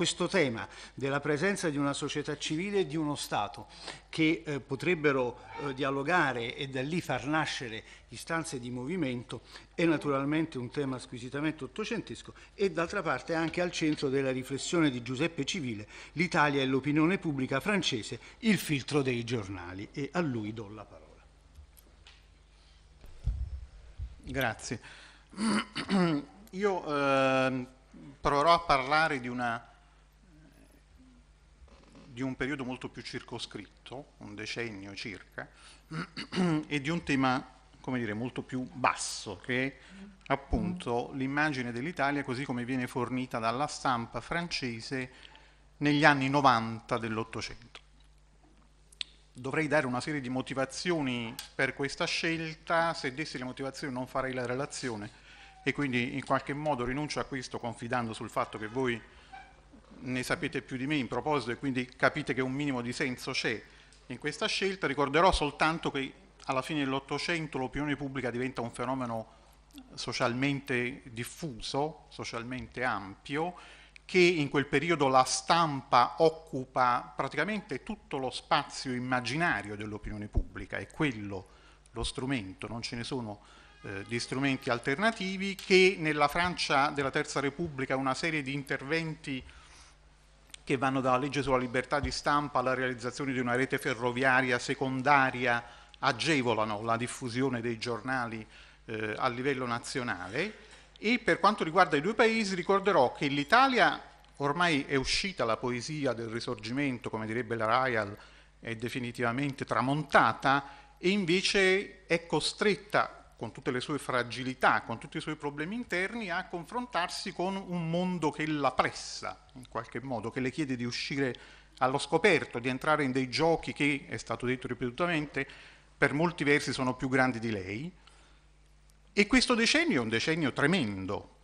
questo tema della presenza di una società civile e di uno Stato che eh, potrebbero eh, dialogare e da lì far nascere istanze di movimento è naturalmente un tema squisitamente ottocentesco e d'altra parte anche al centro della riflessione di Giuseppe Civile l'Italia e l'opinione pubblica francese, il filtro dei giornali e a lui do la parola. Grazie. Io eh, proverò a parlare di una di un periodo molto più circoscritto, un decennio circa, e di un tema come dire, molto più basso, che è mm. appunto l'immagine dell'Italia così come viene fornita dalla stampa francese negli anni 90 dell'Ottocento. Dovrei dare una serie di motivazioni per questa scelta, se dessi le motivazioni non farei la relazione e quindi in qualche modo rinuncio a questo confidando sul fatto che voi ne sapete più di me in proposito e quindi capite che un minimo di senso c'è in questa scelta, ricorderò soltanto che alla fine dell'Ottocento l'opinione pubblica diventa un fenomeno socialmente diffuso, socialmente ampio, che in quel periodo la stampa occupa praticamente tutto lo spazio immaginario dell'opinione pubblica, è quello lo strumento, non ce ne sono eh, di strumenti alternativi, che nella Francia della Terza Repubblica una serie di interventi che vanno dalla legge sulla libertà di stampa alla realizzazione di una rete ferroviaria secondaria, agevolano la diffusione dei giornali eh, a livello nazionale. E per quanto riguarda i due paesi ricorderò che l'Italia ormai è uscita la poesia del risorgimento, come direbbe la Ryle, è definitivamente tramontata e invece è costretta con tutte le sue fragilità, con tutti i suoi problemi interni, a confrontarsi con un mondo che la pressa, in qualche modo, che le chiede di uscire allo scoperto, di entrare in dei giochi che, è stato detto ripetutamente, per molti versi sono più grandi di lei. E questo decennio è un decennio tremendo.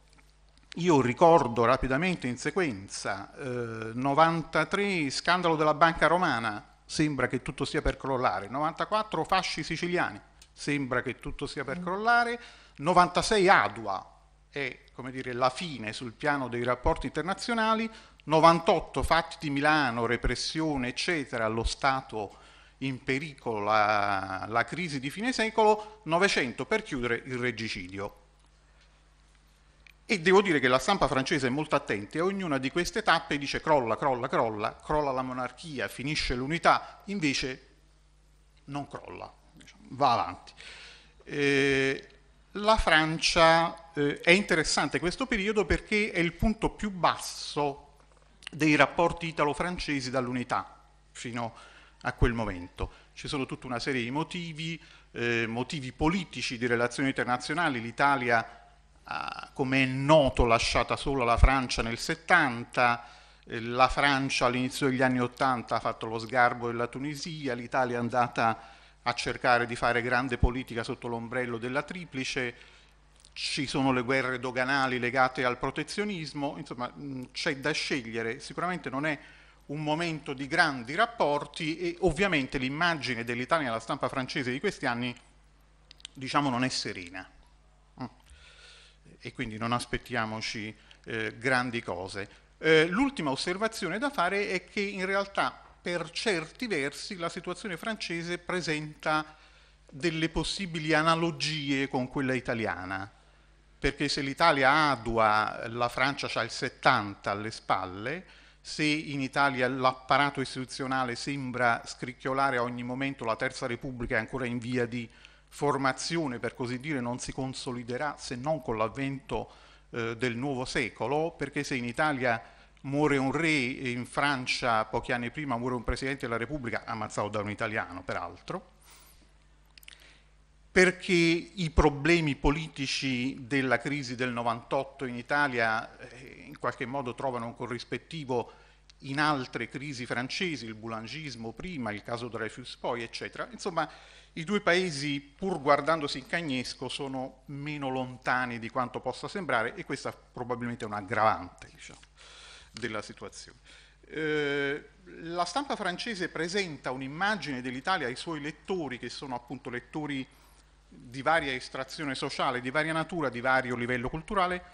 Io ricordo rapidamente in sequenza, eh, 93, scandalo della banca romana, sembra che tutto sia per crollare, 94, fasci siciliani, sembra che tutto sia per crollare, 96 Adua è dire, la fine sul piano dei rapporti internazionali, 98 fatti di Milano, repressione eccetera, lo Stato in pericolo, la, la crisi di fine secolo, 900 per chiudere il regicidio. E devo dire che la stampa francese è molto attenta e ognuna di queste tappe dice crolla, crolla, crolla, crolla la monarchia, finisce l'unità, invece non crolla diciamo, va avanti. Eh, la Francia eh, è interessante questo periodo perché è il punto più basso dei rapporti italo-francesi dall'unità fino a quel momento. Ci sono tutta una serie di motivi, eh, motivi politici di relazioni internazionali, l'Italia ah, come è noto lasciata sola la Francia nel 70, eh, la Francia all'inizio degli anni 80 ha fatto lo sgarbo della Tunisia, l'Italia è andata a cercare di fare grande politica sotto l'ombrello della triplice, ci sono le guerre doganali legate al protezionismo, insomma c'è da scegliere, sicuramente non è un momento di grandi rapporti e ovviamente l'immagine dell'Italia nella stampa francese di questi anni diciamo non è serena mm. e quindi non aspettiamoci eh, grandi cose. Eh, l'ultima osservazione da fare è che in realtà per certi versi la situazione francese presenta delle possibili analogie con quella italiana, perché se l'Italia adua la Francia ha il 70 alle spalle, se in Italia l'apparato istituzionale sembra scricchiolare a ogni momento, la Terza Repubblica è ancora in via di formazione, per così dire, non si consoliderà se non con l'avvento eh, del nuovo secolo, perché se in Italia muore un re in Francia pochi anni prima, muore un presidente della Repubblica, ammazzato da un italiano peraltro, perché i problemi politici della crisi del 98 in Italia eh, in qualche modo trovano un corrispettivo in altre crisi francesi, il boulangismo prima, il caso Dreyfus poi, eccetera. Insomma, i due paesi, pur guardandosi in cagnesco, sono meno lontani di quanto possa sembrare e questa probabilmente è un aggravante. Diciamo della situazione. Eh, la stampa francese presenta un'immagine dell'Italia ai suoi lettori, che sono appunto lettori di varia estrazione sociale, di varia natura, di vario livello culturale,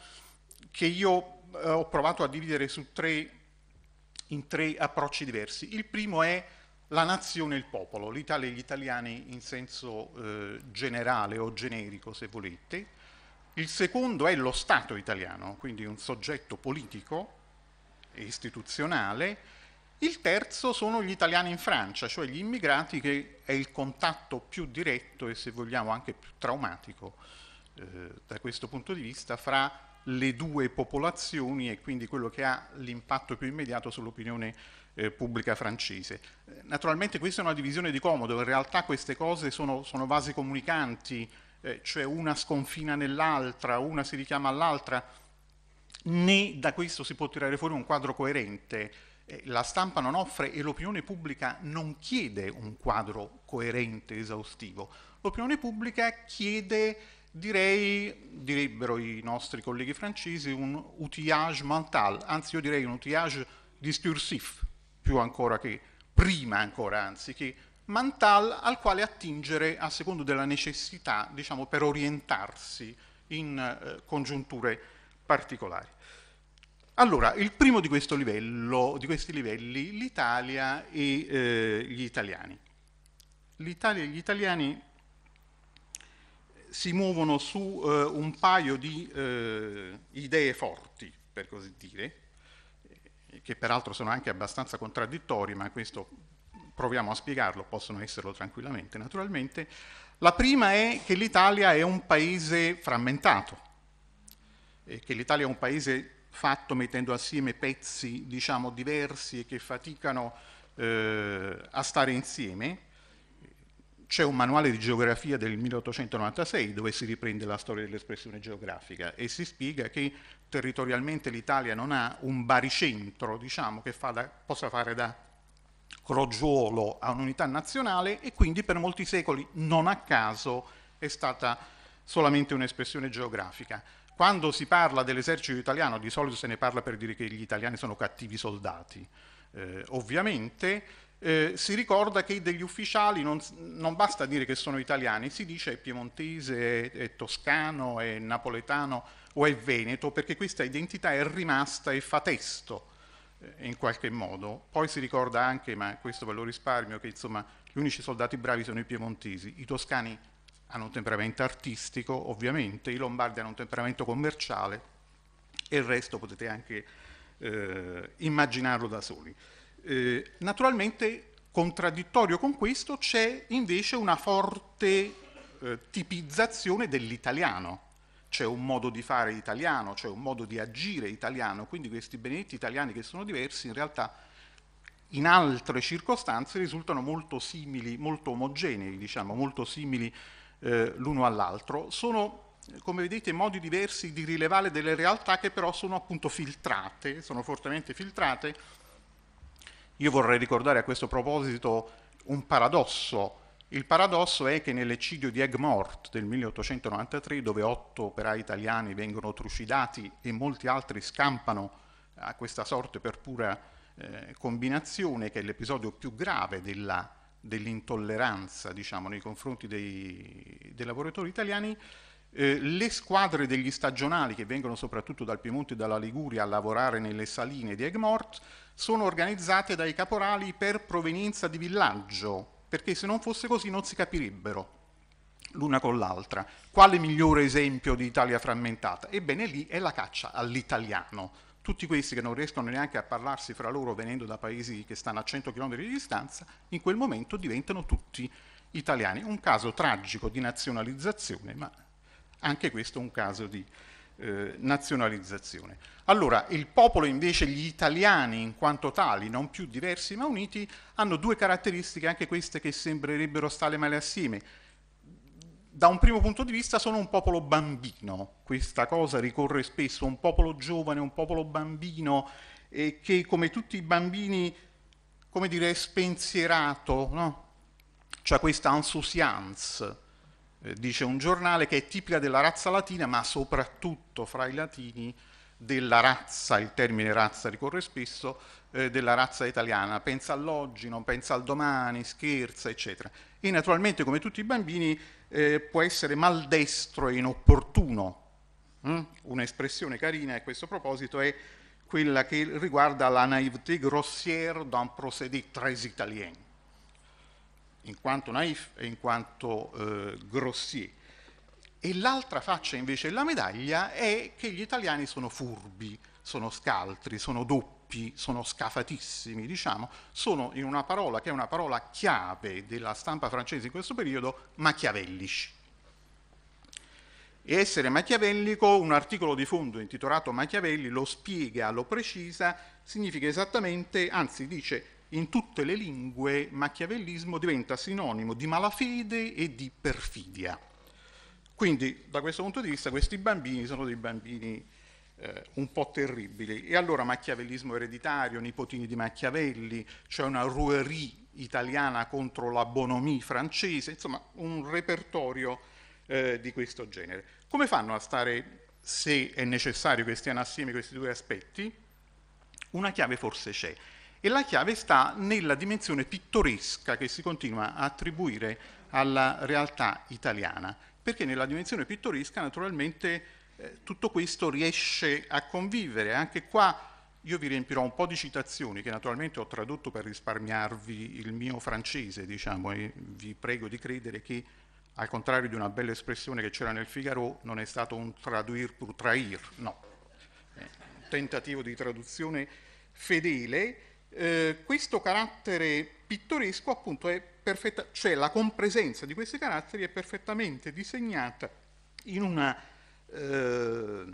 che io eh, ho provato a dividere tre, in tre approcci diversi. Il primo è la nazione e il popolo, l'Italia e gli italiani in senso eh, generale o generico, se volete. Il secondo è lo Stato italiano, quindi un soggetto politico istituzionale, il terzo sono gli italiani in Francia, cioè gli immigrati che è il contatto più diretto e se vogliamo anche più traumatico eh, da questo punto di vista fra le due popolazioni e quindi quello che ha l'impatto più immediato sull'opinione eh, pubblica francese. Eh, naturalmente questa è una divisione di comodo, in realtà queste cose sono, sono vasi comunicanti, eh, cioè una sconfina nell'altra, una si richiama all'altra, né da questo si può tirare fuori un quadro coerente. Eh, la stampa non offre e l'opinione pubblica non chiede un quadro coerente, esaustivo. L'opinione pubblica chiede, direi, direbbero i nostri colleghi francesi, un outillage mental, anzi io direi un outillage discursif, più ancora che, prima ancora anzi, che mental al quale attingere a secondo della necessità, diciamo, per orientarsi in eh, congiunture particolari. Allora, il primo di, livello, di questi livelli, l'Italia e eh, gli italiani. L'Italia e gli italiani si muovono su eh, un paio di eh, idee forti, per così dire, che peraltro sono anche abbastanza contraddittorie, ma questo proviamo a spiegarlo, possono esserlo tranquillamente, naturalmente. La prima è che l'Italia è un paese frammentato, eh, che l'Italia è un paese fatto mettendo assieme pezzi diciamo, diversi e che faticano eh, a stare insieme. C'è un manuale di geografia del 1896 dove si riprende la storia dell'espressione geografica e si spiega che territorialmente l'Italia non ha un baricentro diciamo, che fa da, possa fare da crogiolo a un'unità nazionale e quindi per molti secoli non a caso è stata solamente un'espressione geografica. Quando si parla dell'esercito italiano, di solito se ne parla per dire che gli italiani sono cattivi soldati. Eh, ovviamente eh, si ricorda che degli ufficiali non, non, basta dire che sono italiani, si dice è piemontese, è, è toscano, è napoletano o è veneto, perché questa identità è rimasta e fa testo eh, in qualche modo. Poi si ricorda anche, ma questo ve lo risparmio, che insomma gli unici soldati bravi sono i piemontesi, i toscani hanno un temperamento artistico, ovviamente, i lombardi hanno un temperamento commerciale e il resto potete anche eh, immaginarlo da soli. Eh, naturalmente, contraddittorio con questo, c'è invece una forte eh, tipizzazione dell'italiano. C'è un modo di fare italiano, c'è un modo di agire italiano, quindi questi benedetti italiani che sono diversi in realtà in altre circostanze risultano molto simili, molto omogenei, diciamo, molto simili eh, l'uno all'altro, sono come vedete modi diversi di rilevare delle realtà che però sono appunto filtrate, sono fortemente filtrate. Io vorrei ricordare a questo proposito un paradosso. Il paradosso è che nell'eccidio di Egmort del 1893, dove otto operai italiani vengono trucidati e molti altri scampano a questa sorte per pura eh, combinazione, che è l'episodio più grave della dell'intolleranza diciamo, nei confronti dei, dei lavoratori italiani, eh, le squadre degli stagionali che vengono soprattutto dal Piemonte e dalla Liguria a lavorare nelle saline di Egmort sono organizzate dai caporali per provenienza di villaggio, perché se non fosse così non si capirebbero l'una con l'altra. Quale migliore esempio di Italia frammentata? Ebbene lì è la caccia all'italiano tutti questi che non riescono neanche a parlarsi fra loro venendo da paesi che stanno a 100 km di distanza, in quel momento diventano tutti italiani. Un caso tragico di nazionalizzazione, ma anche questo è un caso di eh, nazionalizzazione. Allora, il popolo invece, gli italiani in quanto tali, non più diversi ma uniti, hanno due caratteristiche, anche queste che sembrerebbero stare male assieme da un primo punto di vista sono un popolo bambino, questa cosa ricorre spesso, un popolo giovane, un popolo bambino eh, che come tutti i bambini, come dire, è spensierato, no? cioè questa insouciance, eh, dice un giornale, che è tipica della razza latina, ma soprattutto fra i latini della razza, il termine razza ricorre spesso, eh, della razza italiana, pensa all'oggi, non pensa al domani, scherza, eccetera. E naturalmente come tutti i bambini eh, può essere maldestro e inopportuno. Mm? Un'espressione carina a questo proposito è quella che riguarda la naïveté grossière d'un procédé très italien, in quanto naïf e in quanto eh, grossier. E l'altra faccia invece della medaglia è che gli italiani sono furbi, sono scaltri, sono doppi gruppi sono scafatissimi, diciamo, sono in una parola che è una parola chiave della stampa francese in questo periodo, machiavellici. E essere machiavellico, un articolo di fondo intitolato Machiavelli lo spiega, lo precisa, significa esattamente, anzi dice in tutte le lingue machiavellismo diventa sinonimo di malafede e di perfidia. Quindi da questo punto di vista questi bambini sono dei bambini eh, un po' terribili. E allora machiavellismo ereditario, nipotini di Machiavelli, c'è cioè una rouerie italiana contro la bonomie francese, insomma un repertorio eh, di questo genere. Come fanno a stare, se è necessario che stiano assieme questi due aspetti? Una chiave forse c'è e la chiave sta nella dimensione pittoresca che si continua a attribuire alla realtà italiana, perché nella dimensione pittoresca naturalmente eh, tutto questo riesce a convivere. Anche qua io vi riempirò un po' di citazioni che naturalmente ho tradotto per risparmiarvi il mio francese, diciamo, e vi prego di credere che al contrario di una bella espressione che c'era nel Figaro, non è stato un traduir pour trair, no, eh, un tentativo di traduzione fedele. Eh, questo carattere pittoresco appunto è perfetta, cioè la compresenza di questi caratteri è perfettamente disegnata in una eh,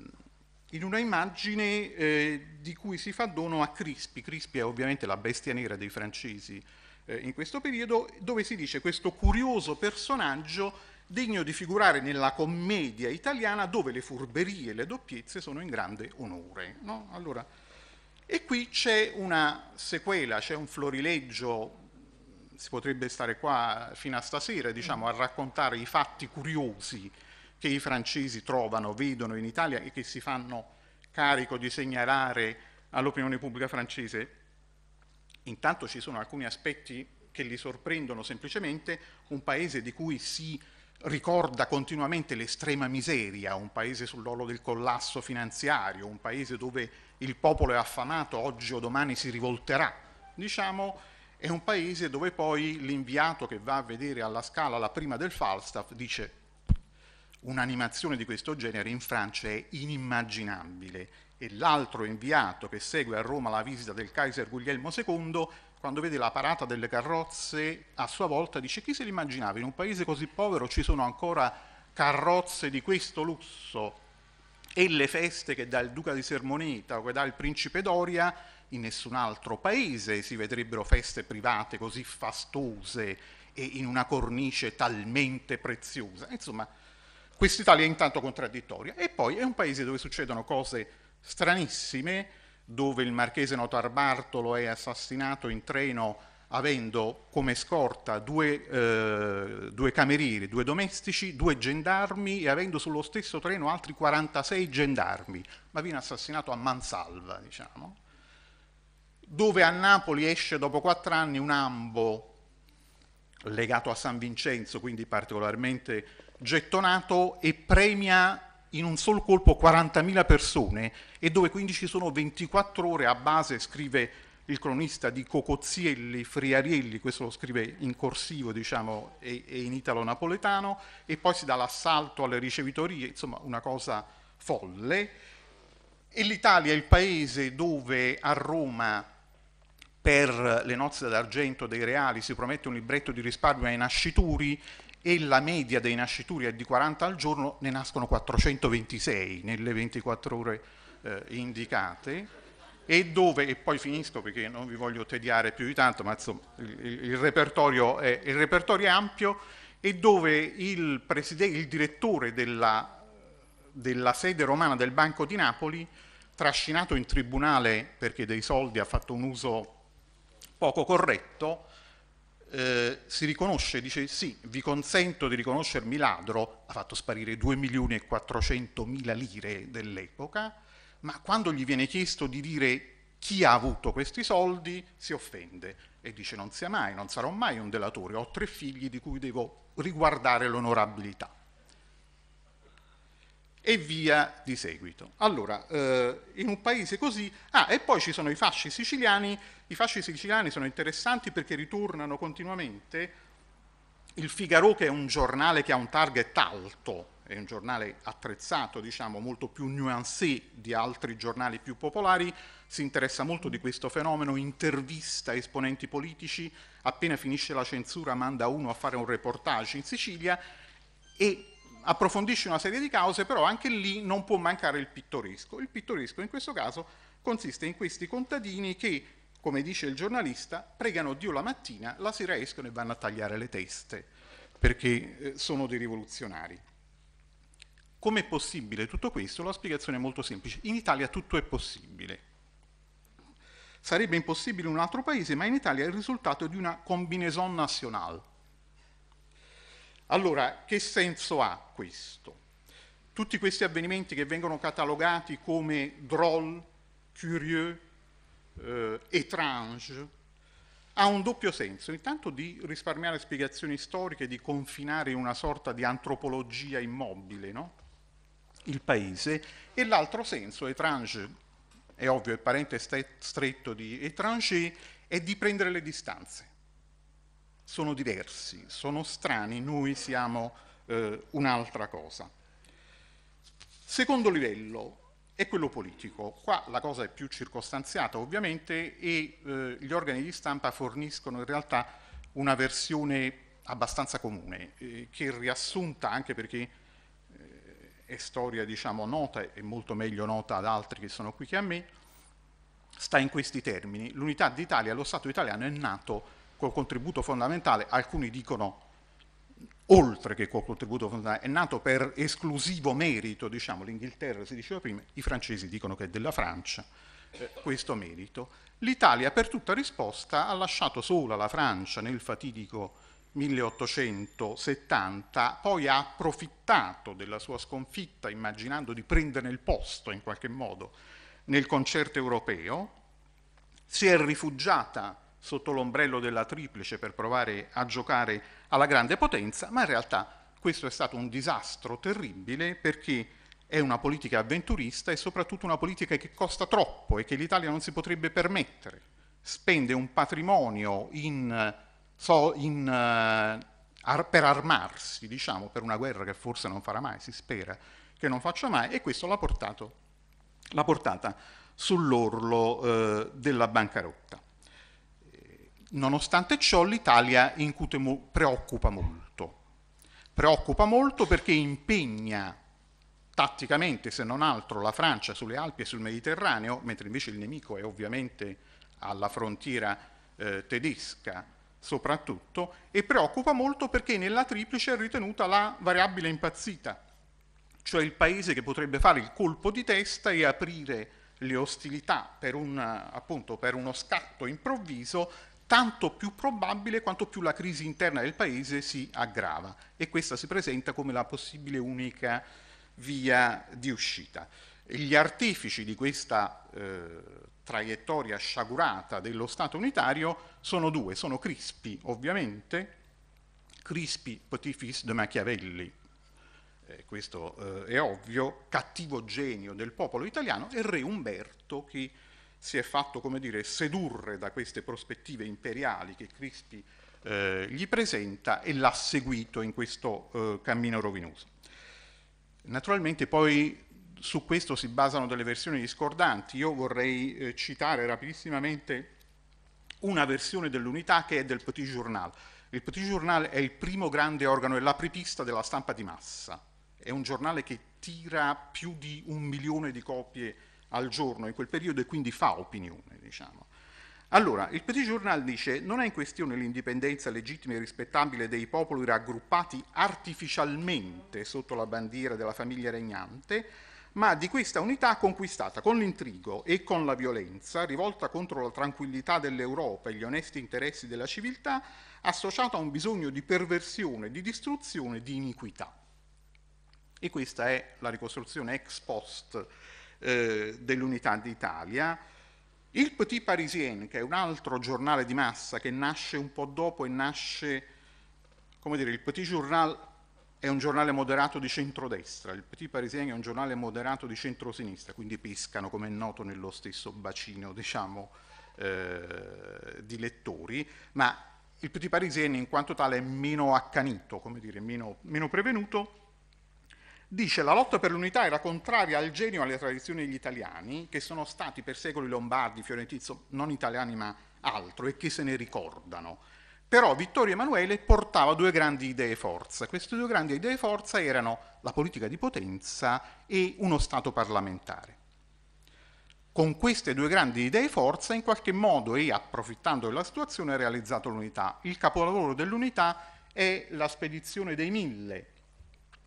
in una immagine eh, di cui si fa dono a Crispi, Crispi è ovviamente la bestia nera dei francesi eh, in questo periodo, dove si dice questo curioso personaggio degno di figurare nella commedia italiana dove le furberie e le doppiezze sono in grande onore. No? Allora, e qui c'è una sequela, c'è un florileggio, si potrebbe stare qua fino a stasera diciamo, a raccontare i fatti curiosi che i francesi trovano, vedono in Italia e che si fanno carico di segnalare all'opinione pubblica francese. Intanto ci sono alcuni aspetti che li sorprendono semplicemente, un paese di cui si ricorda continuamente l'estrema miseria, un paese sull'orlo del collasso finanziario, un paese dove il popolo è affamato, oggi o domani si rivolterà, diciamo, è un paese dove poi l'inviato che va a vedere alla scala la prima del Falstaff dice Un'animazione di questo genere in Francia è inimmaginabile e l'altro inviato che segue a Roma la visita del Kaiser Guglielmo II, quando vede la parata delle carrozze, a sua volta dice chi se l'immaginava, in un paese così povero ci sono ancora carrozze di questo lusso e le feste che dà il duca di Sermoneta o che dà il principe Doria, in nessun altro paese si vedrebbero feste private così fastose e in una cornice talmente preziosa. Insomma, Quest'Italia è intanto contraddittoria e poi è un paese dove succedono cose stranissime, dove il marchese Notar Bartolo è assassinato in treno avendo come scorta due, eh, due, camerieri, due domestici, due gendarmi e avendo sullo stesso treno altri 46 gendarmi, ma viene assassinato a mansalva, diciamo, dove a Napoli esce dopo quattro anni un ambo legato a San Vincenzo, quindi particolarmente gettonato e premia in un sol colpo 40.000 persone e dove quindi ci sono 24 ore a base, scrive il cronista di Cocozzielli, Friarielli, questo lo scrive in corsivo diciamo e, e in italo napoletano, e poi si dà l'assalto alle ricevitorie, insomma una cosa folle. E l'Italia è il paese dove a Roma per le nozze d'argento dei reali si promette un libretto di risparmio ai nascituri e la media dei nascituri è di 40 al giorno, ne nascono 426 nelle 24 ore eh, indicate e dove, e poi finisco perché non vi voglio tediare più di tanto, ma insomma il, il, repertorio, è, il repertorio, è, ampio, e dove il, il direttore della, della, sede romana del Banco di Napoli, trascinato in tribunale perché dei soldi ha fatto un uso poco corretto, eh, si riconosce, dice sì, vi consento di riconoscermi ladro, ha fatto sparire 2 milioni e 400 mila lire dell'epoca, ma quando gli viene chiesto di dire chi ha avuto questi soldi si offende e dice non sia mai, non sarò mai un delatore, ho tre figli di cui devo riguardare l'onorabilità e via di seguito. Allora, eh, in un paese così... Ah, e poi ci sono i fasci siciliani, i fasci siciliani sono interessanti perché ritornano continuamente. Il Figaro, che è un giornale che ha un target alto, è un giornale attrezzato, diciamo, molto più nuancé di altri giornali più popolari, si interessa molto di questo fenomeno, intervista esponenti politici, appena finisce la censura manda uno a fare un reportage in Sicilia e approfondisce una serie di cause, però anche lì non può mancare il pittoresco. Il pittoresco in questo caso consiste in questi contadini che, come dice il giornalista, pregano Dio la mattina, la sera escono e vanno a tagliare le teste, perché eh, sono dei rivoluzionari. Com'è possibile tutto questo? La spiegazione è molto semplice. In Italia tutto è possibile. Sarebbe impossibile in un altro paese, ma in Italia è il risultato di una combinaison nazionale allora, che senso ha questo? Tutti questi avvenimenti che vengono catalogati come drôle, curieux, eh, étrange, ha un doppio senso, intanto di risparmiare spiegazioni storiche, di confinare in una sorta di antropologia immobile, no? il paese, e l'altro senso, étrange, è ovvio, è parente stretto di étranger, è di prendere le distanze sono diversi, sono strani, noi siamo eh, un'altra cosa. Secondo livello è quello politico. Qua la cosa è più circostanziata ovviamente e eh, gli organi di stampa forniscono in realtà una versione abbastanza comune, eh, che riassunta anche perché eh, è storia diciamo nota e molto meglio nota ad altri che sono qui che a me, sta in questi termini. L'unità d'Italia, lo Stato italiano è nato col contributo fondamentale, alcuni dicono oltre che col contributo fondamentale, è nato per esclusivo merito, diciamo, l'Inghilterra si diceva prima, i francesi dicono che è della Francia eh, questo merito. L'Italia per tutta risposta ha lasciato sola la Francia nel fatidico 1870, poi ha approfittato della sua sconfitta immaginando di prenderne il posto in qualche modo nel concerto europeo, si è rifugiata sotto l'ombrello della triplice per provare a giocare alla grande potenza, ma in realtà questo è stato un disastro terribile perché è una politica avventurista e soprattutto una politica che costa troppo e che l'Italia non si potrebbe permettere. Spende un patrimonio in, so, in, eh, ar, per armarsi, diciamo, per una guerra che forse non farà mai, si spera che non faccia mai, e questo l'ha, portato, l'ha portata sull'orlo eh, della bancarotta. Nonostante ciò l'Italia incute mo preoccupa molto. Preoccupa molto perché impegna tatticamente, se non altro, la Francia sulle Alpi e sul Mediterraneo, mentre invece il nemico è ovviamente alla frontiera eh, tedesca soprattutto, e preoccupa molto perché nella triplice è ritenuta la variabile impazzita, cioè il paese che potrebbe fare il colpo di testa e aprire le ostilità per, un, appunto, per uno scatto improvviso tanto più probabile quanto più la crisi interna del Paese si aggrava e questa si presenta come la possibile unica via di uscita. Gli artefici di questa eh, traiettoria sciagurata dello Stato unitario sono due, sono Crispi ovviamente, Crispi Potifis de Machiavelli, eh, questo eh, è ovvio, cattivo genio del popolo italiano, e Re Umberto che si è fatto come dire, sedurre da queste prospettive imperiali che Crispi eh, gli presenta e l'ha seguito in questo eh, cammino rovinoso. Naturalmente poi su questo si basano delle versioni discordanti, io vorrei eh, citare rapidissimamente una versione dell'unità che è del Petit Journal. Il Petit Journal è il primo grande organo, è l'apripista della stampa di massa, è un giornale che tira più di un milione di copie al giorno in quel periodo e quindi fa opinione, diciamo. Allora, il Petit Journal dice non è in questione l'indipendenza legittima e rispettabile dei popoli raggruppati artificialmente sotto la bandiera della famiglia regnante, ma di questa unità conquistata con l'intrigo e con la violenza, rivolta contro la tranquillità dell'Europa e gli onesti interessi della civiltà, associata a un bisogno di perversione, di distruzione, di iniquità. E questa è la ricostruzione ex post eh, dell'Unità d'Italia. Il Petit Parisien, che è un altro giornale di massa che nasce un po' dopo e nasce, come dire, il Petit Journal è un giornale moderato di centrodestra, il Petit Parisien è un giornale moderato di centrosinistra, quindi pescano, come è noto, nello stesso bacino, diciamo, eh, di lettori, ma il Petit Parisien in quanto tale è meno accanito, come dire, meno, meno prevenuto, dice la lotta per l'unità era contraria al genio e alle tradizioni degli italiani, che sono stati per secoli lombardi, fiorentini, non italiani ma altro, e che se ne ricordano. Però Vittorio Emanuele portava due grandi idee forza. Queste due grandi idee forza erano la politica di potenza e uno Stato parlamentare. Con queste due grandi idee forza, in qualche modo e approfittando della situazione, ha realizzato l'unità. Il capolavoro dell'unità è la spedizione dei mille,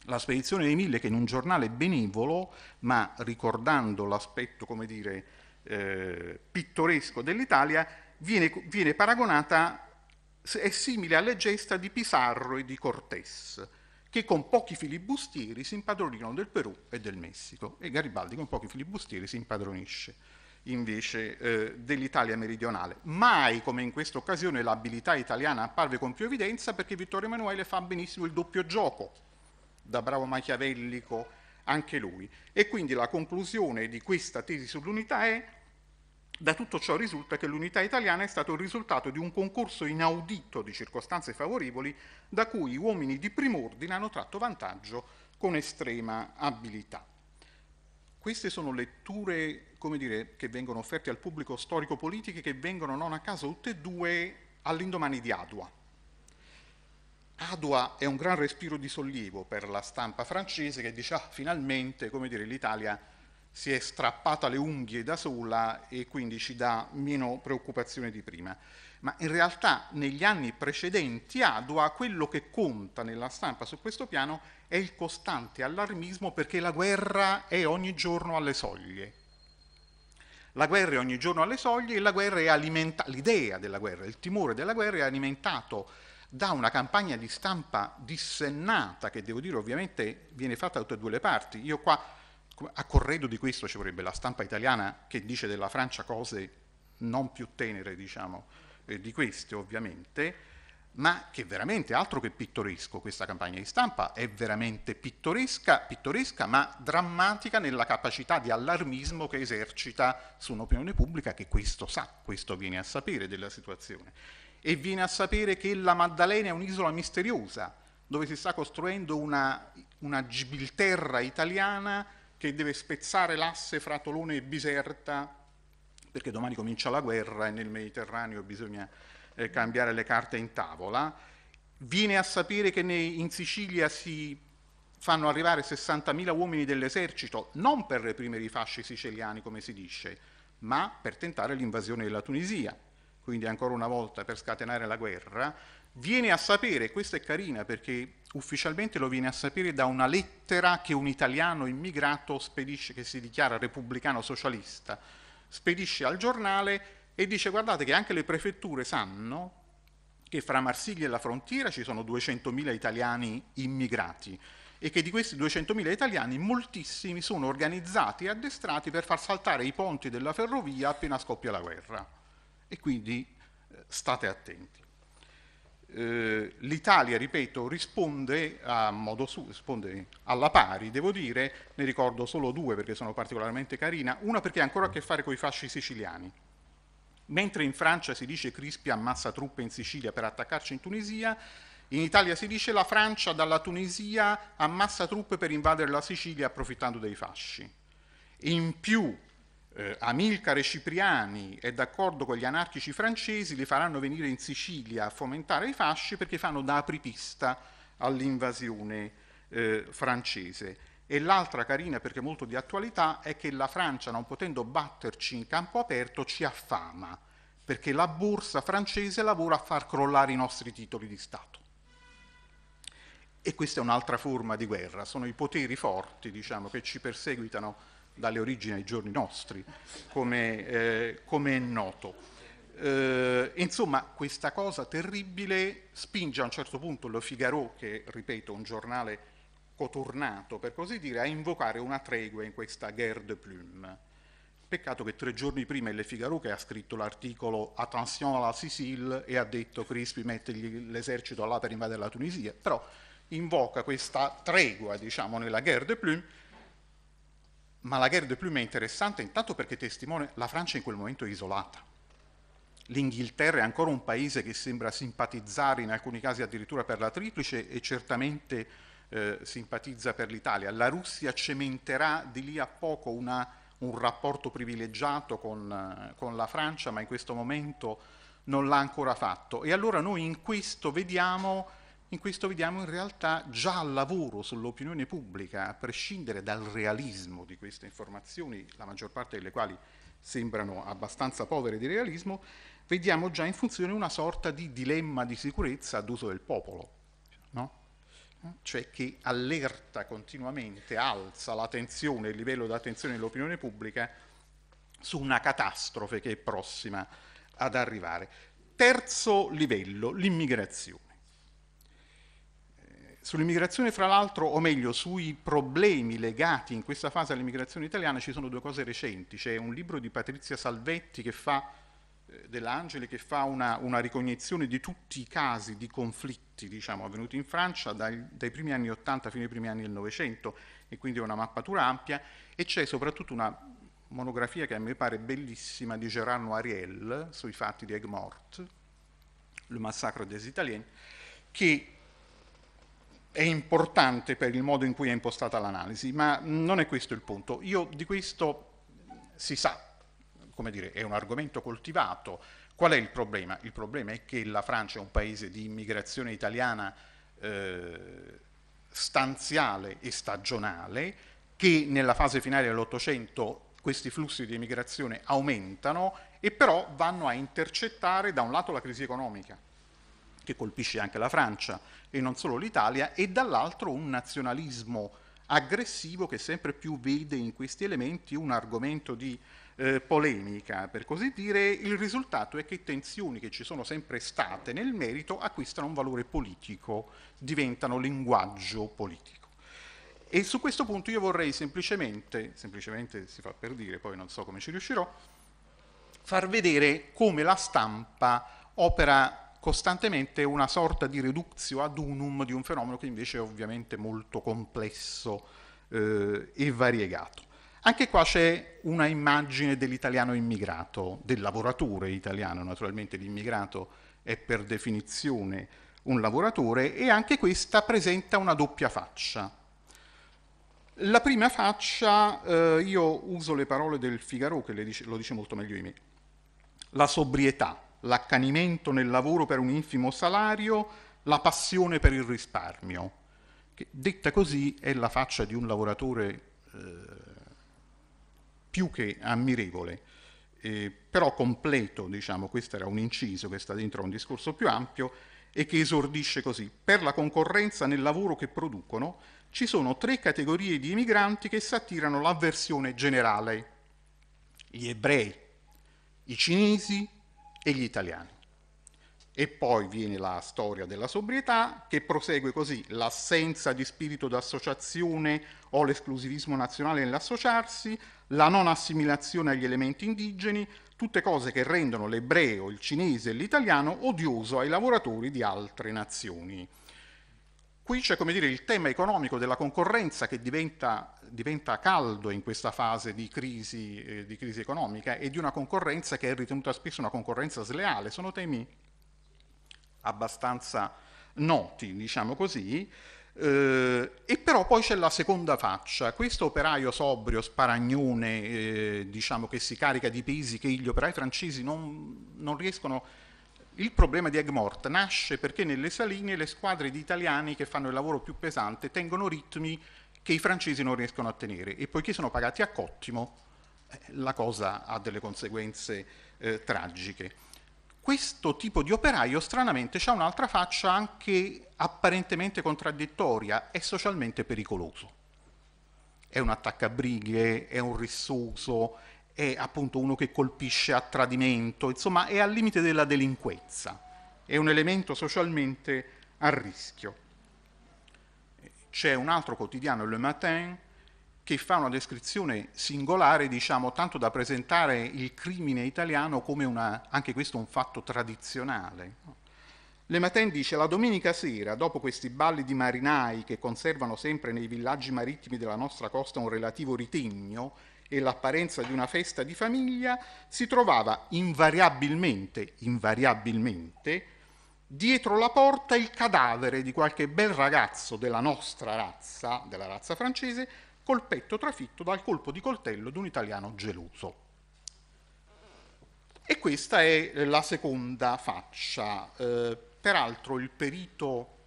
la spedizione dei mille che in un giornale benevolo, ma ricordando l'aspetto, come dire, eh, pittoresco dell'Italia, viene, viene, paragonata, è simile alle gesta di Pizarro e di Cortés, che con pochi filibustieri si impadronirono del Perù e del Messico. E Garibaldi con pochi filibustieri si impadronisce invece eh, dell'Italia meridionale. Mai come in questa occasione l'abilità italiana apparve con più evidenza perché Vittorio Emanuele fa benissimo il doppio gioco da bravo machiavellico anche lui. E quindi la conclusione di questa tesi sull'unità è da tutto ciò risulta che l'unità italiana è stato il risultato di un concorso inaudito di circostanze favorevoli da cui uomini di prim'ordine hanno tratto vantaggio con estrema abilità. Queste sono letture, come dire, che vengono offerte al pubblico storico-politiche che vengono non a caso tutte e due all'indomani di Adua, Adua è un gran respiro di sollievo per la stampa francese che dice ah, finalmente l'Italia si è strappata le unghie da sola e quindi ci dà meno preoccupazione di prima. Ma in realtà negli anni precedenti Adua quello che conta nella stampa su questo piano è il costante allarmismo perché la guerra è ogni giorno alle soglie. La guerra è ogni giorno alle soglie e l'idea della guerra, il timore della guerra è alimentato da una campagna di stampa dissennata che devo dire ovviamente viene fatta da tutte e due le parti. Io qua a corredo di questo ci vorrebbe la stampa italiana che dice della Francia cose non più tenere, diciamo, eh, di queste ovviamente, ma che veramente altro che pittoresco, questa campagna di stampa è veramente pittoresca, pittoresca ma drammatica nella capacità di allarmismo che esercita su un'opinione pubblica che questo sa, questo viene a sapere della situazione e viene a sapere che la Maddalena è un'isola misteriosa dove si sta costruendo una, una Gibilterra italiana che deve spezzare l'asse fra Tolone e Biserta perché domani comincia la guerra e nel Mediterraneo bisogna eh, cambiare le carte in tavola. Viene a sapere che nei, in Sicilia si fanno arrivare 60.000 uomini dell'esercito, non per reprimere i fasci siciliani, come si dice, ma per tentare l'invasione della Tunisia quindi ancora una volta per scatenare la guerra, viene a sapere, questa è carina perché ufficialmente lo viene a sapere da una lettera che un italiano immigrato spedisce, che si dichiara repubblicano socialista, spedisce al giornale e dice guardate che anche le prefetture sanno che fra Marsiglia e la frontiera ci sono 200.000 italiani immigrati e che di questi 200.000 italiani moltissimi sono organizzati e addestrati per far saltare i ponti della ferrovia appena scoppia la guerra e quindi eh, state attenti. Eh, L'Italia, ripeto, risponde, a modo suo, risponde, alla pari, devo dire, ne ricordo solo due perché sono particolarmente carina, una perché ha ancora a che fare con i fasci siciliani. Mentre in Francia si dice Crispi ammassa truppe in Sicilia per attaccarci in Tunisia, in Italia si dice la Francia dalla Tunisia ammassa truppe per invadere la Sicilia approfittando dei fasci. In più eh, Amilcare Cipriani è d'accordo con gli anarchici francesi, li faranno venire in Sicilia a fomentare i fasci perché fanno da apripista all'invasione eh, francese. E l'altra carina, perché molto di attualità, è che la Francia, non potendo batterci in campo aperto, ci affama, perché la borsa francese lavora a far crollare i nostri titoli di Stato. E questa è un'altra forma di guerra, sono i poteri forti diciamo, che ci perseguitano dalle origini ai giorni nostri, come, eh, come è noto. Eh, insomma, questa cosa terribile spinge a un certo punto Le Figaro, che ripeto, un giornale coturnato per così dire, a invocare una tregua in questa guerre de plume. Peccato che tre giorni prima è Le Figaro che ha scritto l'articolo Attention alla Sicile e ha detto Crispi mette l'esercito là per invadere la Tunisia, però invoca questa tregua diciamo, nella guerre de plume ma la guerre de plume è interessante intanto perché testimonia la Francia in quel momento è isolata. L'Inghilterra è ancora un paese che sembra simpatizzare in alcuni casi addirittura per la triplice e certamente eh, simpatizza per l'Italia. La Russia cementerà di lì a poco una, un rapporto privilegiato con, eh, con la Francia, ma in questo momento non l'ha ancora fatto. E allora noi in questo vediamo in questo vediamo in realtà già al lavoro sull'opinione pubblica, a prescindere dal realismo di queste informazioni, la maggior parte delle quali sembrano abbastanza povere di realismo, vediamo già in funzione una sorta di dilemma di sicurezza ad uso del popolo, no? cioè che allerta continuamente, alza la tensione, il livello di attenzione dell'opinione pubblica su una catastrofe che è prossima ad arrivare. Terzo livello, l'immigrazione. Sull'immigrazione, fra l'altro, o meglio, sui problemi legati in questa fase all'immigrazione italiana ci sono due cose recenti. C'è un libro di Patrizia Salvetti che fa, eh, dell'Angeli che fa una, una, ricognizione di tutti i casi di conflitti diciamo, avvenuti in Francia dai, dai primi anni 80 fino ai primi anni del Novecento e quindi è una mappatura ampia e c'è soprattutto una monografia che a me pare bellissima di Gerardo Ariel sui fatti di Aigues-Mortes, Le massacre des Italiens, che è importante per il modo in cui è impostata l'analisi, ma non è questo il punto. Io di questo si sa, come dire, è un argomento coltivato. Qual è il problema? Il problema è che la Francia è un paese di immigrazione italiana eh, stanziale e stagionale, che nella fase finale dell'Ottocento questi flussi di immigrazione aumentano e però vanno a intercettare da un lato la crisi economica che colpisce anche la Francia e non solo l'Italia, e dall'altro un nazionalismo aggressivo che sempre più vede in questi elementi un argomento di eh, polemica, per così dire, il risultato è che tensioni che ci sono sempre state nel merito acquistano un valore politico, diventano linguaggio politico. E su questo punto io vorrei semplicemente, semplicemente si fa per dire, poi non so come ci riuscirò, far vedere come la stampa opera costantemente una sorta di reductio ad unum di un fenomeno che invece è ovviamente molto complesso eh, e variegato. Anche qua c'è una immagine dell'italiano immigrato, del lavoratore italiano, naturalmente l'immigrato è per definizione un lavoratore e anche questa presenta una doppia faccia. La prima faccia, eh, io uso le parole del Figaro che dice, lo dice molto meglio di me, la sobrietà, l'accanimento nel lavoro per un infimo salario, la passione per il risparmio, che detta così è la faccia di un lavoratore eh, più che ammirevole, eh, però completo, diciamo, questo era un inciso che sta dentro a un discorso più ampio e che esordisce così, per la concorrenza nel lavoro che producono ci sono tre categorie di emigranti che s'attirano l'avversione generale, gli ebrei, i cinesi e gli italiani. E poi viene la storia della sobrietà che prosegue così, l'assenza di spirito d'associazione o l'esclusivismo nazionale nell'associarsi, la non assimilazione agli elementi indigeni, tutte cose che rendono l'ebreo, il cinese e l'italiano odioso ai lavoratori di altre nazioni. Qui c'è dire, il tema economico della concorrenza che diventa, diventa caldo in questa fase di crisi, eh, di crisi, economica e di una concorrenza che è ritenuta spesso una concorrenza sleale. Sono temi abbastanza noti, diciamo così, eh, e però poi c'è la seconda faccia, questo operaio sobrio, sparagnone, eh, diciamo che si carica di pesi che gli operai francesi non, non riescono a il problema di Egmort nasce perché nelle saline le squadre di italiani che fanno il lavoro più pesante tengono ritmi che i francesi non riescono a tenere e poiché sono pagati a cottimo eh, la cosa ha delle conseguenze eh, tragiche. Questo tipo di operaio stranamente ha un'altra faccia anche apparentemente contraddittoria, è socialmente pericoloso. È un attaccabrighe, è un rissoso, è appunto uno che colpisce a tradimento, insomma è al limite della delinquenza, è un elemento socialmente a rischio. C'è un altro quotidiano, Le Matin, che fa una descrizione singolare, diciamo, tanto da presentare il crimine italiano come una, anche questo un fatto tradizionale. Le Matin dice la domenica sera, dopo questi balli di marinai che conservano sempre nei villaggi marittimi della nostra costa un relativo ritegno, e l'apparenza di una festa di famiglia, si trovava invariabilmente, invariabilmente, dietro la porta il cadavere di qualche bel ragazzo della nostra razza, della razza francese, col petto trafitto dal colpo di coltello di un italiano geloso. E questa è la seconda faccia. Eh, peraltro il perito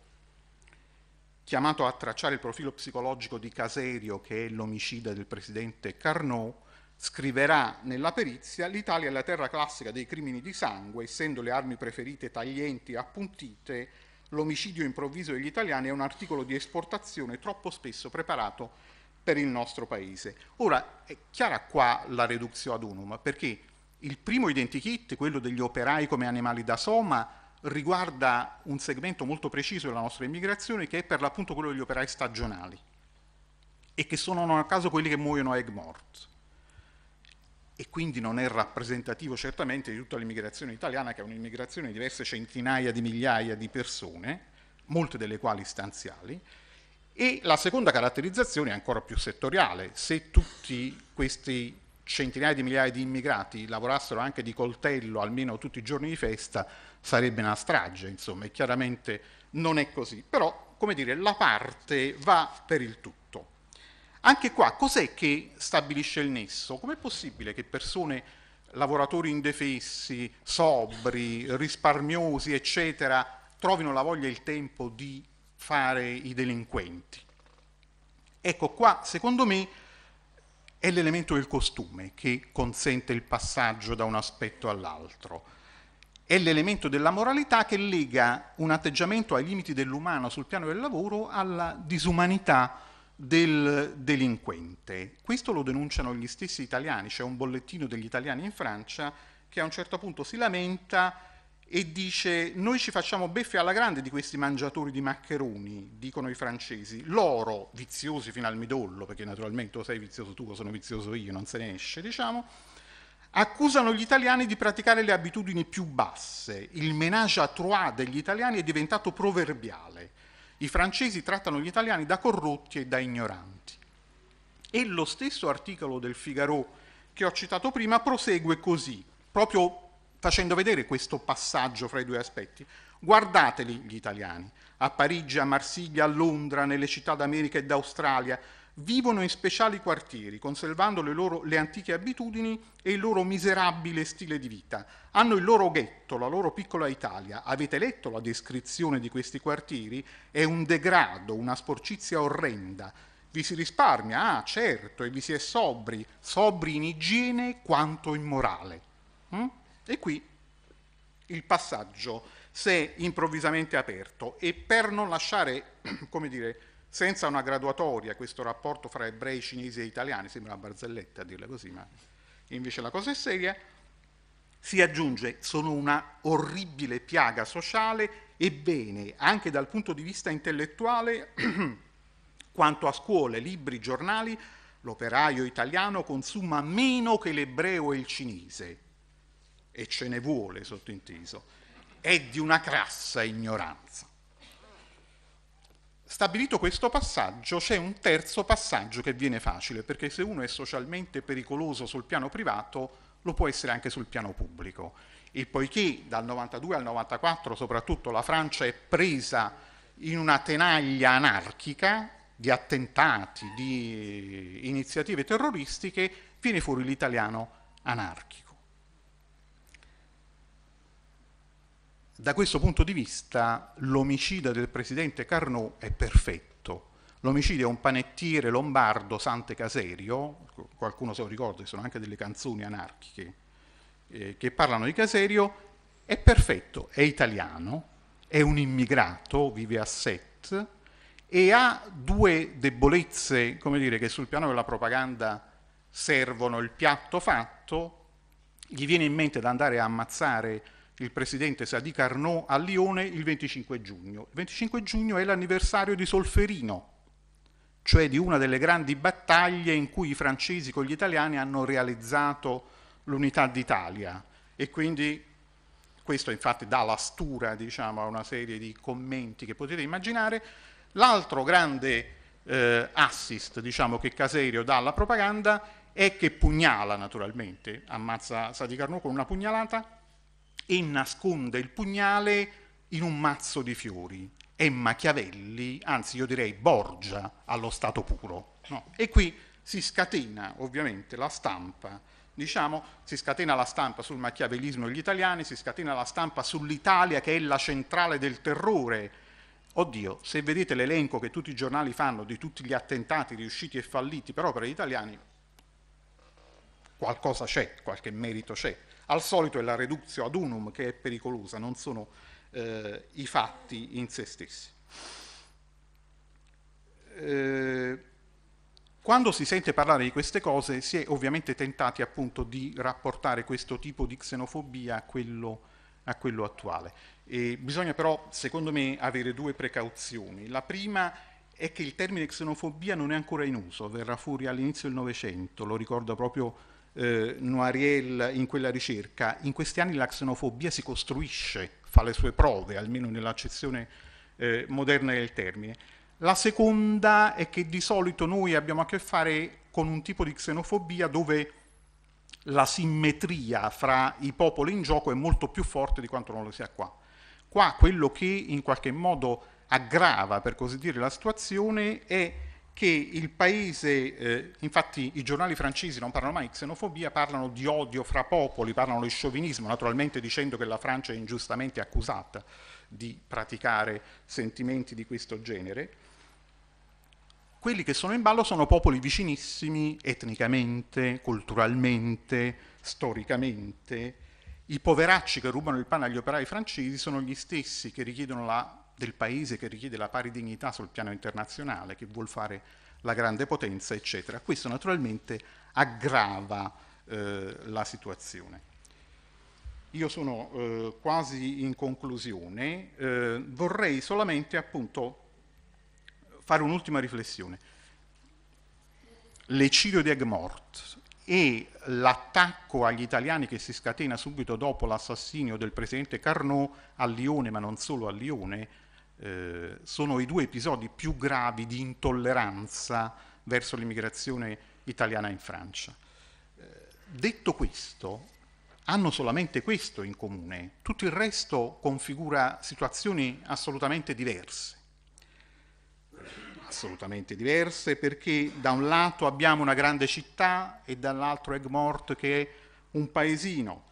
chiamato a tracciare il profilo psicologico di Caserio, che è l'omicida del presidente Carnot, scriverà nella perizia l'Italia è la terra classica dei crimini di sangue, essendo le armi preferite taglienti e appuntite, l'omicidio improvviso degli italiani è un articolo di esportazione troppo spesso preparato per il nostro paese. Ora, è chiara qua la reduzione ad unum, perché il primo identikit, quello degli operai come animali da soma, riguarda un segmento molto preciso della nostra immigrazione che è per l'appunto quello degli operai stagionali e che sono non a caso quelli che muoiono a Egmort e quindi non è rappresentativo certamente di tutta l'immigrazione italiana che è un'immigrazione di diverse centinaia di migliaia di persone, molte delle quali stanziali, e la seconda caratterizzazione è ancora più settoriale, se tutti questi centinaia di migliaia di immigrati lavorassero anche di coltello almeno tutti i giorni di festa sarebbe una strage, insomma, e chiaramente non è così. Però, come dire, la parte va per il tutto. Anche qua, cos'è che stabilisce il nesso? Com'è possibile che persone, lavoratori indefessi, sobri, risparmiosi, eccetera, trovino la voglia e il tempo di fare i delinquenti? Ecco qua, secondo me, è l'elemento del costume che consente il passaggio da un aspetto all'altro. È l'elemento della moralità che lega un atteggiamento ai limiti dell'umano sul piano del lavoro alla disumanità del delinquente. Questo lo denunciano gli stessi italiani, c'è un bollettino degli italiani in Francia che a un certo punto si lamenta e dice noi ci facciamo beffe alla grande di questi mangiatori di maccheroni, dicono i francesi, loro, viziosi fino al midollo, perché naturalmente lo sei vizioso tu, lo sono vizioso io, non se ne esce, diciamo, accusano gli italiani di praticare le abitudini più basse, il menage à trois degli italiani è diventato proverbiale, i francesi trattano gli italiani da corrotti e da ignoranti. E lo stesso articolo del Figaro che ho citato prima prosegue così, proprio facendo vedere questo passaggio fra i due aspetti. Guardateli gli italiani, a Parigi, a Marsiglia, a Londra, nelle città d'America e d'Australia, vivono in speciali quartieri, conservando le loro le antiche abitudini e il loro miserabile stile di vita. Hanno il loro ghetto, la loro piccola Italia. Avete letto la descrizione di questi quartieri? È un degrado, una sporcizia orrenda. Vi si risparmia, ah certo, e vi si è sobri, sobri in igiene quanto in morale. Mm? Hm? E qui il passaggio si è improvvisamente aperto e per non lasciare, come dire, senza una graduatoria questo rapporto fra ebrei, cinesi e italiani, sembra una barzelletta a dirla così, ma invece la cosa è seria, si aggiunge sono una orribile piaga sociale, ebbene, anche dal punto di vista intellettuale, quanto a scuole, libri, giornali, l'operaio italiano consuma meno che l'ebreo e il cinese e ce ne vuole sottinteso, è di una crassa ignoranza. Stabilito questo passaggio, c'è un terzo passaggio che viene facile, perché se uno è socialmente pericoloso sul piano privato, lo può essere anche sul piano pubblico. E poiché dal 92 al 94 soprattutto la Francia è presa in una tenaglia anarchica di attentati, di iniziative terroristiche, viene fuori l'italiano anarchico. Da questo punto di vista l'omicida del presidente Carnot è perfetto. L'omicidio è un panettiere lombardo, Sante Caserio, qualcuno se lo ricorda, ci sono anche delle canzoni anarchiche eh, che parlano di Caserio, è perfetto, è italiano, è un immigrato, vive a Set e ha due debolezze, come dire, che sul piano della propaganda servono il piatto fatto, gli viene in mente di andare a ammazzare il presidente Sadi Carnot a Lione il 25 giugno. Il 25 giugno è l'anniversario di Solferino, cioè di una delle grandi battaglie in cui i francesi con gli italiani hanno realizzato l'unità d'Italia e quindi questo infatti dà la stura diciamo, a una serie di commenti che potete immaginare. L'altro grande eh, assist diciamo, che Caserio dà alla propaganda è che pugnala naturalmente, ammazza Sadi Carnot con una pugnalata, e nasconde il pugnale in un mazzo di fiori. È Machiavelli, anzi io direi Borgia allo stato puro. No? E qui si scatena ovviamente la stampa, diciamo, si scatena la stampa sul machiavellismo degli italiani, si scatena la stampa sull'Italia che è la centrale del terrore. Oddio, se vedete l'elenco che tutti i giornali fanno di tutti gli attentati riusciti e falliti per opera italiani, qualcosa c'è, qualche merito c'è. Al solito è la reduzione ad unum che è pericolosa, non sono eh, i fatti in se stessi. Eh, quando si sente parlare di queste cose si è ovviamente tentati appunto di rapportare questo tipo di xenofobia a quello, a quello attuale. E bisogna però, secondo me, avere due precauzioni. La prima è che il termine xenofobia non è ancora in uso, verrà fuori all'inizio del Novecento, lo ricorda proprio eh, Noiriel in quella ricerca, in questi anni la xenofobia si costruisce, fa le sue prove, almeno nell'accezione eh, moderna del termine. La seconda è che di solito noi abbiamo a che fare con un tipo di xenofobia dove la simmetria fra i popoli in gioco è molto più forte di quanto non lo sia qua. Qua quello che in qualche modo aggrava, per così dire, la situazione è che il paese, eh, infatti i giornali francesi non parlano mai di xenofobia, parlano di odio fra popoli, parlano di sciovinismo, naturalmente dicendo che la Francia è ingiustamente accusata di praticare sentimenti di questo genere. Quelli che sono in ballo sono popoli vicinissimi etnicamente, culturalmente, storicamente. I poveracci che rubano il pane agli operai francesi sono gli stessi che richiedono la del paese che richiede la pari dignità sul piano internazionale, che vuol fare la grande potenza, eccetera. Questo naturalmente aggrava eh, la situazione. Io sono eh, quasi in conclusione, eh, vorrei solamente appunto fare un'ultima riflessione. L'ecidio di Egmort e l'attacco agli italiani che si scatena subito dopo l'assassinio del presidente Carnot a Lione, ma non solo a Lione, eh, sono i due episodi più gravi di intolleranza verso l'immigrazione italiana in Francia. Eh, detto questo, hanno solamente questo in comune, tutto il resto configura situazioni assolutamente diverse. Assolutamente diverse perché da un lato abbiamo una grande città e dall'altro Egmort che è un paesino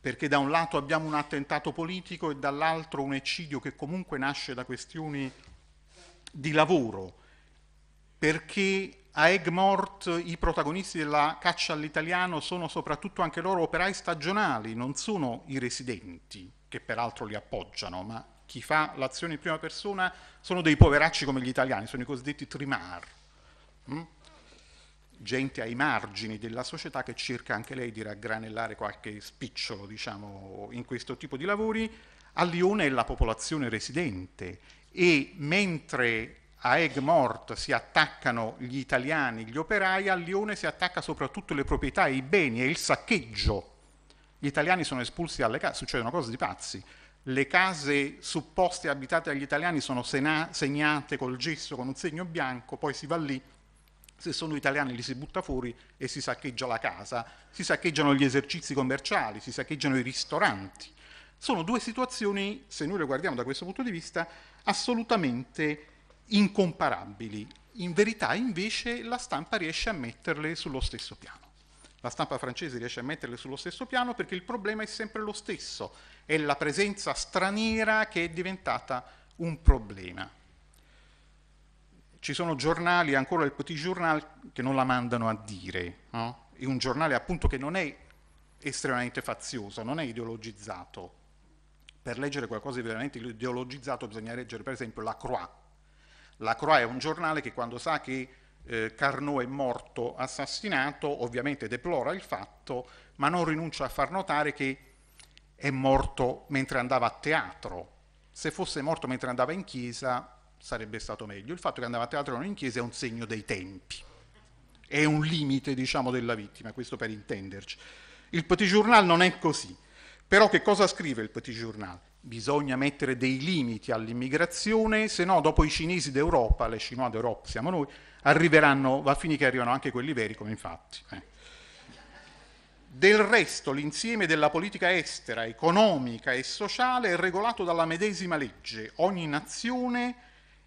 perché da un lato abbiamo un attentato politico e dall'altro un eccidio che comunque nasce da questioni di lavoro, perché a Egmort i protagonisti della caccia all'italiano sono soprattutto anche loro operai stagionali, non sono i residenti, che peraltro li appoggiano, ma chi fa l'azione in prima persona sono dei poveracci come gli italiani, sono i cosiddetti trimar. Mm? gente ai margini della società che cerca anche lei di raggranellare qualche spicciolo diciamo, in questo tipo di lavori. A Lione è la popolazione residente e mentre a Egmort si attaccano gli italiani, gli operai, a Lione si attacca soprattutto le proprietà e i beni e il saccheggio. Gli italiani sono espulsi dalle case, succedono cose di pazzi. Le case supposte abitate dagli italiani sono segnate col gesso, con un segno bianco, poi si va lì se sono italiani li si butta fuori e si saccheggia la casa, si saccheggiano gli esercizi commerciali, si saccheggiano i ristoranti. Sono due situazioni, se noi le guardiamo da questo punto di vista, assolutamente incomparabili. In verità invece la stampa riesce a metterle sullo stesso piano. La stampa francese riesce a metterle sullo stesso piano perché il problema è sempre lo stesso, è la presenza straniera che è diventata un problema ci sono giornali, ancora il petit journal, che non la mandano a dire, no? è un giornale appunto che non è estremamente fazioso, non è ideologizzato. Per leggere qualcosa di veramente ideologizzato bisogna leggere per esempio La Croix. La Croix è un giornale che quando sa che eh, Carnot è morto, assassinato, ovviamente deplora il fatto, ma non rinuncia a far notare che è morto mentre andava a teatro. Se fosse morto mentre andava in chiesa sarebbe stato meglio. Il fatto che andava a teatro e non in chiesa è un segno dei tempi, è un limite diciamo, della vittima, questo per intenderci. Il petit journal non è così, però che cosa scrive il petit journal? Bisogna mettere dei limiti all'immigrazione, se no dopo i cinesi d'Europa, le chinois d'Europa siamo noi, arriveranno, va a finire che arrivano anche quelli veri come infatti. Eh. Del resto l'insieme della politica estera, economica e sociale è regolato dalla medesima legge. Ogni nazione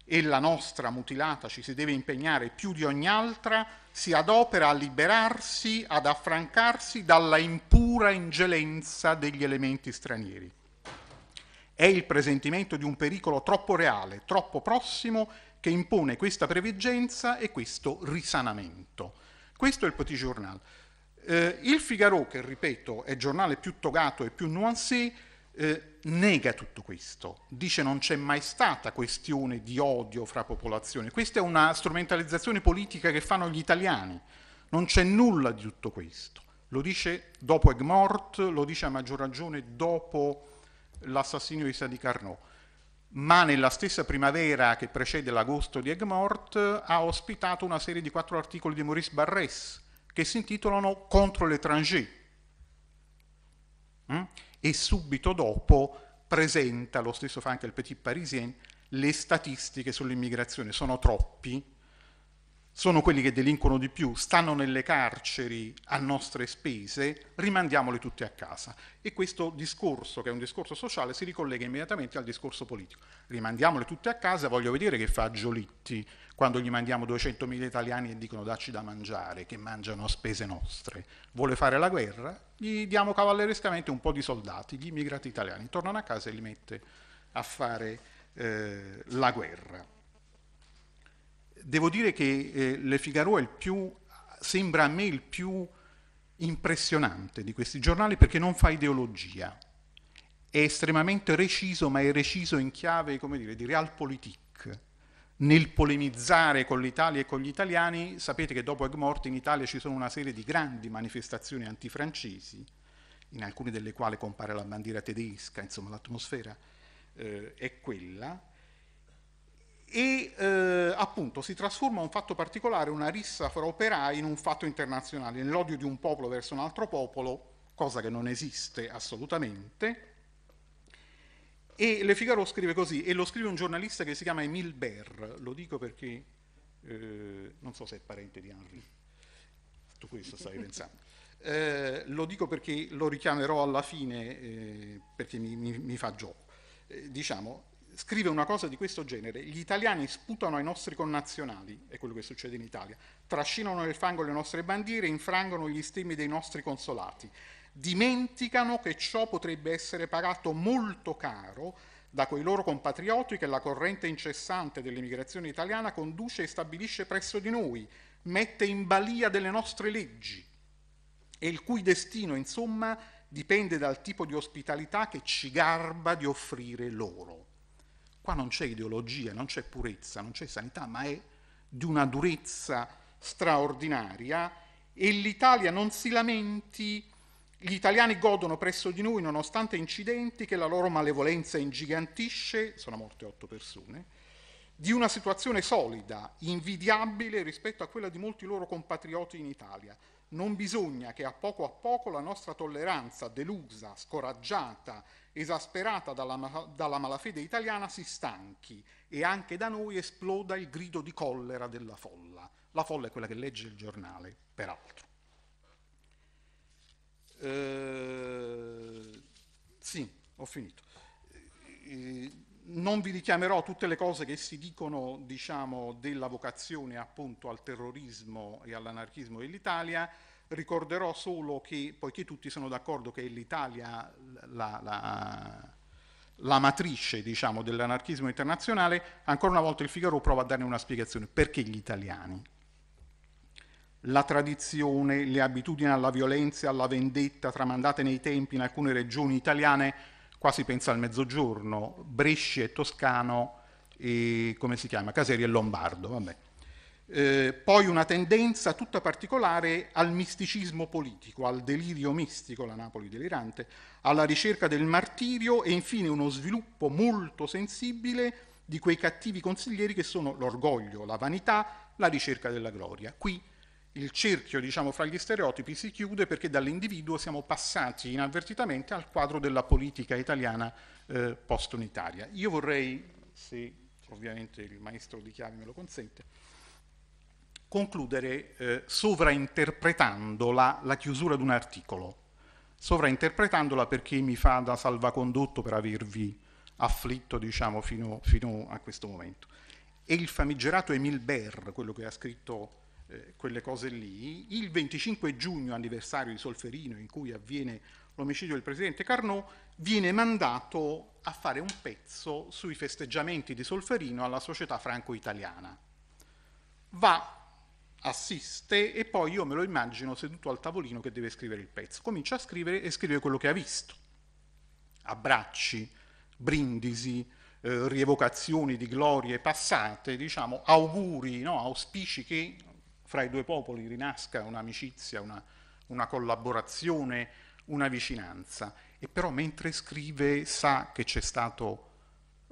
e la nostra mutilata ci si deve impegnare più di ogni altra, si adopera a liberarsi, ad affrancarsi dalla impura ingelenza degli elementi stranieri. È il presentimento di un pericolo troppo reale, troppo prossimo, che impone questa preveggenza e questo risanamento. Questo è il Petit Journal. Eh, il Figaro, che ripeto è il giornale più togato e più nuancé, eh, nega tutto questo, dice non c'è mai stata questione di odio fra popolazioni, questa è una strumentalizzazione politica che fanno gli italiani, non c'è nulla di tutto questo, lo dice dopo Egmort, lo dice a maggior ragione dopo l'assassinio di Sadi Carnot, ma nella stessa primavera che precede l'agosto di Egmort ha ospitato una serie di quattro articoli di Maurice Barres che si intitolano Contro l'étranger. Mm? e subito dopo presenta, lo stesso fa anche il Petit Parisien, le statistiche sull'immigrazione. Sono troppi sono quelli che delinquono di più, stanno nelle carceri a nostre spese, rimandiamoli tutti a casa. E questo discorso, che è un discorso sociale, si ricollega immediatamente al discorso politico. Rimandiamoli tutti a casa, voglio vedere che fa Giolitti quando gli mandiamo 200.000 italiani e dicono dacci da mangiare, che mangiano a spese nostre. Vuole fare la guerra? Gli diamo cavallerescamente un po' di soldati, gli immigrati italiani, tornano a casa e li mette a fare eh, la guerra devo dire che eh, Le Figaro è il più, sembra a me il più impressionante di questi giornali perché non fa ideologia, è estremamente reciso, ma è reciso in chiave, come dire, di realpolitik. Nel polemizzare con l'Italia e con gli italiani, sapete che dopo Egmort in Italia ci sono una serie di grandi manifestazioni antifrancesi, in alcune delle quali compare la bandiera tedesca, insomma l'atmosfera eh, è quella, e eh, appunto si trasforma un fatto particolare, una rissa fra operai, in un fatto internazionale, nell'odio di un popolo verso un altro popolo, cosa che non esiste assolutamente. E Le Figaro scrive così, e lo scrive un giornalista che si chiama Emile Baer, lo dico perché eh, non so se è parente di Henry, tu questo stavi pensando. Eh, lo dico perché lo richiamerò alla fine, eh, perché mi, mi, mi fa gioco. Eh, diciamo, scrive una cosa di questo genere, gli italiani sputano ai nostri connazionali, è quello che succede in Italia, trascinano nel fango le nostre bandiere, infrangono gli stemmi dei nostri consolati, dimenticano che ciò potrebbe essere pagato molto caro da quei loro compatrioti che la corrente incessante dell'emigrazione italiana conduce e stabilisce presso di noi, mette in balia delle nostre leggi e il cui destino, insomma, dipende dal tipo di ospitalità che ci garba di offrire loro. Qua non c'è ideologia, non c'è purezza, non c'è sanità, ma è di una durezza straordinaria e l'Italia non si lamenti, gli italiani godono presso di noi nonostante incidenti che la loro malevolenza ingigantisce, sono morte otto persone, di una situazione solida, invidiabile rispetto a quella di molti loro compatrioti in Italia. Non bisogna che a poco a poco la nostra tolleranza delusa, scoraggiata esasperata dalla, dalla malafede italiana, si stanchi e anche da noi esploda il grido di collera della folla. La folla è quella che legge il giornale, peraltro. Eh, sì, ho finito. Eh, non vi richiamerò tutte le cose che si dicono diciamo, della vocazione appunto al terrorismo e all'anarchismo dell'Italia, ricorderò solo che, poiché tutti sono d'accordo che è l'Italia la, la, la matrice diciamo, dell'anarchismo internazionale, ancora una volta il Figaro prova a darne una spiegazione. Perché gli italiani? La tradizione, le abitudini alla violenza, alla vendetta tramandate nei tempi in alcune regioni italiane, quasi pensa al mezzogiorno, Brescia e Toscano, e, come si chiama? Caseria e Lombardo, vabbè. Eh, poi una tendenza tutta particolare al misticismo politico, al delirio mistico, la Napoli delirante, alla ricerca del martirio e infine uno sviluppo molto sensibile di quei cattivi consiglieri che sono l'orgoglio, la vanità, la ricerca della gloria. Qui il cerchio, diciamo, fra gli stereotipi si chiude perché dall'individuo siamo passati inavvertitamente al quadro della politica italiana eh, post-unitaria. Io vorrei, se ovviamente il maestro di chiavi me lo consente, concludere eh, sovrainterpretando la, la chiusura di un articolo, sovrainterpretandola perché mi fa da salvacondotto per avervi afflitto diciamo, fino, fino a questo momento. E il famigerato Emile Baer, quello che ha scritto eh, quelle cose lì, il 25 giugno, anniversario di Solferino, in cui avviene l'omicidio del presidente Carnot, viene mandato a fare un pezzo sui festeggiamenti di Solferino alla società franco-italiana. Va assiste e poi io me lo immagino seduto al tavolino che deve scrivere il pezzo. Comincia a scrivere e scrive quello che ha visto. Abbracci, brindisi, eh, rievocazioni di glorie passate, diciamo auguri, no? auspici che fra i due popoli rinasca un'amicizia, una, una collaborazione, una vicinanza. E però mentre scrive sa che c'è stato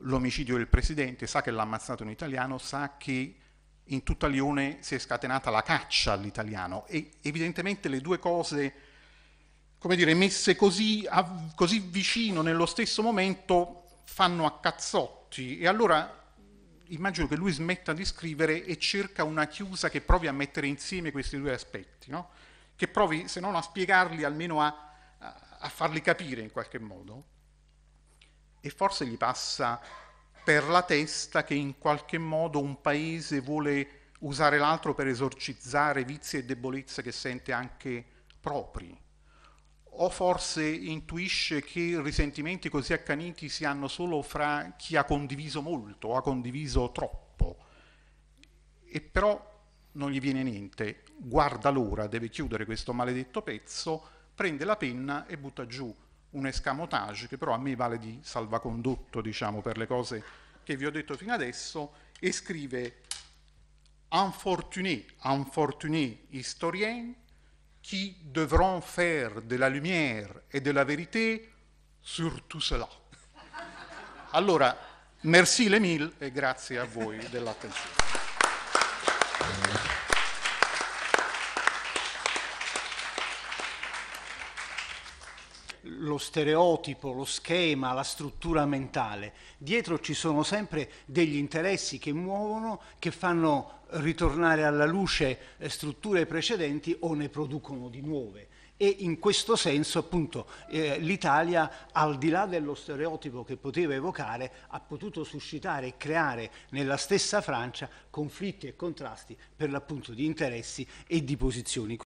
l'omicidio del presidente, sa che l'ha ammazzato un italiano, sa che in tutta Lione si è scatenata la caccia all'italiano e evidentemente le due cose, come dire, messe così, a, così vicino nello stesso momento fanno a cazzotti e allora immagino che lui smetta di scrivere e cerca una chiusa che provi a mettere insieme questi due aspetti, no? che provi se non a spiegarli almeno a, a, a farli capire in qualche modo. E forse gli passa per la testa che in qualche modo un paese vuole usare l'altro per esorcizzare vizi e debolezze che sente anche propri. O forse intuisce che risentimenti così accaniti si hanno solo fra chi ha condiviso molto o ha condiviso troppo. E però non gli viene niente, guarda l'ora, deve chiudere questo maledetto pezzo, prende la penna e butta giù un escamotage che però a me vale di salvacondotto diciamo, per le cose che vi ho detto fino adesso, e scrive Unfortuné, unfortuné historien, qui devront faire de la lumière et de la vérité sur tout cela. Allora, merci les mille e grazie a voi dell'attenzione. lo stereotipo, lo schema, la struttura mentale. Dietro ci sono sempre degli interessi che muovono, che fanno ritornare alla luce eh, strutture precedenti o ne producono di nuove. E in questo senso appunto eh, l'Italia, al di là dello stereotipo che poteva evocare, ha potuto suscitare e creare nella stessa Francia conflitti e contrasti per l'appunto di interessi e di posizioni.